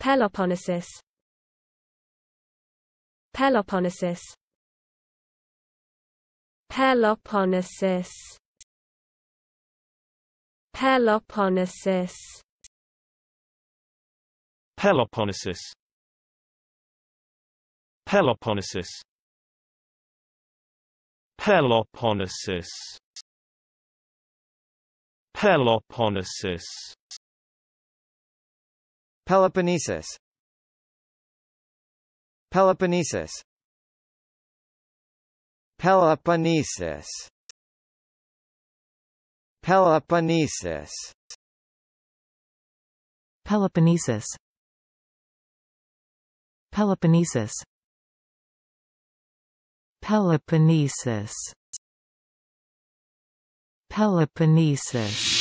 Peloponnesus Peloponnesus Peloponnesus Peloponnesus Peloponnesus Peloponnesus Peloponnesus Peloponnesus Peloponnesus Peloponnesus Peloponnesus Peloponnesus Peloponnesus Peloponnesus Peloponnesus Peloponnesus